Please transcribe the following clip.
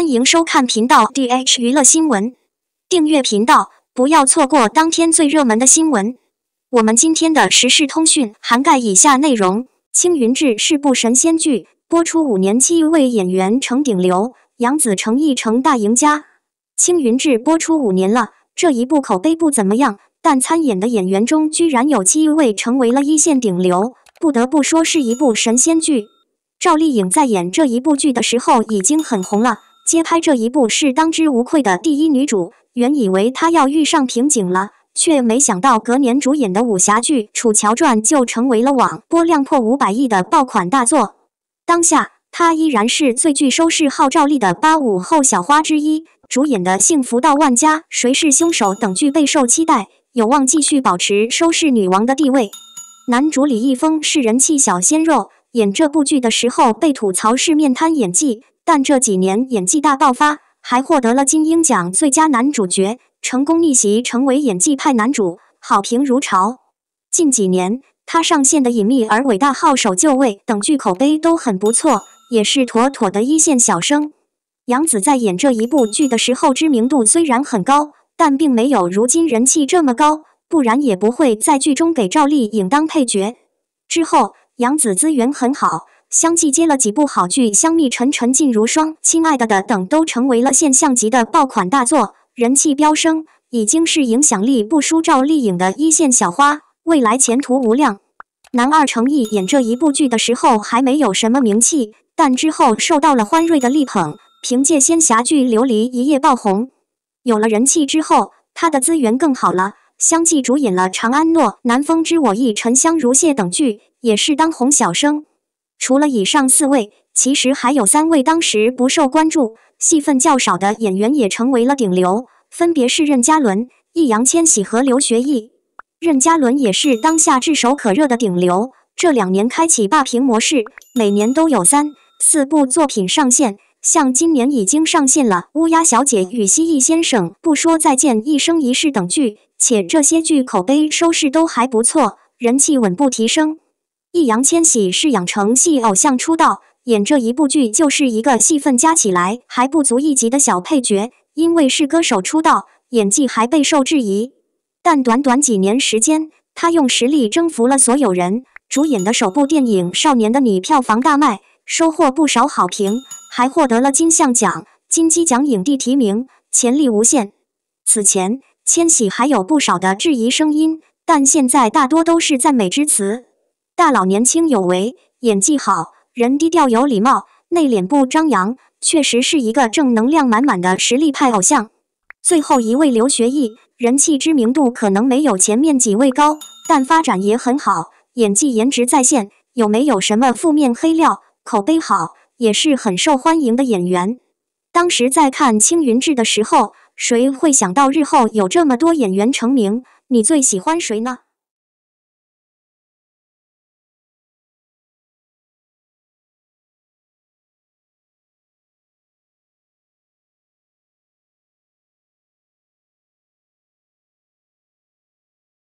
欢迎收看频道 DH 娱乐新闻，订阅频道，不要错过当天最热门的新闻。我们今天的时事通讯涵盖以下内容：《青云志》是部神仙剧，播出五年，七位演员成顶流，杨紫成毅成大赢家。《青云志》播出五年了，这一部口碑不怎么样，但参演的演员中居然有七位成为了一线顶流，不得不说是一部神仙剧。赵丽颖在演这一部剧的时候已经很红了。接拍这一部是当之无愧的第一女主。原以为她要遇上瓶颈了，却没想到隔年主演的武侠剧《楚乔传》就成为了网播量破五百亿的爆款大作。当下她依然是最具收视号召力的八五后小花之一，主演的《幸福到万家》《谁是凶手》等剧备受期待，有望继续保持收视女王的地位。男主李易峰是人气小鲜肉，演这部剧的时候被吐槽是面瘫演技。但这几年演技大爆发，还获得了金鹰奖最佳男主角，成功逆袭成为演技派男主，好评如潮。近几年，他上线的《隐秘而伟大》《号手就位》等剧口碑都很不错，也是妥妥的一线小生。杨紫在演这一部剧的时候，知名度虽然很高，但并没有如今人气这么高，不然也不会在剧中给赵丽颖当配角。之后，杨紫资源很好。相继接了几部好剧，《香蜜沉沉烬如霜》《亲爱的》的等都成为了现象级的爆款大作，人气飙升，已经是影响力不输赵丽颖的一线小花，未来前途无量。男二成毅演这一部剧的时候还没有什么名气，但之后受到了欢瑞的力捧，凭借仙侠剧《琉璃》一夜爆红，有了人气之后，他的资源更好了，相继主演了《长安诺》《南风知我意》《沉香如屑》等剧，也是当红小生。除了以上四位，其实还有三位当时不受关注、戏份较少的演员也成为了顶流，分别是任嘉伦、易烊千玺和刘学义。任嘉伦也是当下炙手可热的顶流，这两年开启霸屏模式，每年都有三四部作品上线，像今年已经上线了《乌鸦小姐与蜥蜴先生》《不说再见》《一生一世》等剧，且这些剧口碑、收视都还不错，人气稳步提升。易烊千玺是养成系偶像出道，演这一部剧就是一个戏份加起来还不足一集的小配角，因为是歌手出道，演技还备受质疑。但短短几年时间，他用实力征服了所有人。主演的首部电影《少年的你》票房大卖，收获不少好评，还获得了金像奖、金鸡奖影帝提名，潜力无限。此前，千玺还有不少的质疑声音，但现在大多都是赞美之词。大佬年轻有为，演技好，人低调有礼貌，内敛不张扬，确实是一个正能量满满的实力派偶像。最后一位刘学义，人气知名度可能没有前面几位高，但发展也很好，演技颜值在线，有没有什么负面黑料？口碑好，也是很受欢迎的演员。当时在看《青云志》的时候，谁会想到日后有这么多演员成名？你最喜欢谁呢？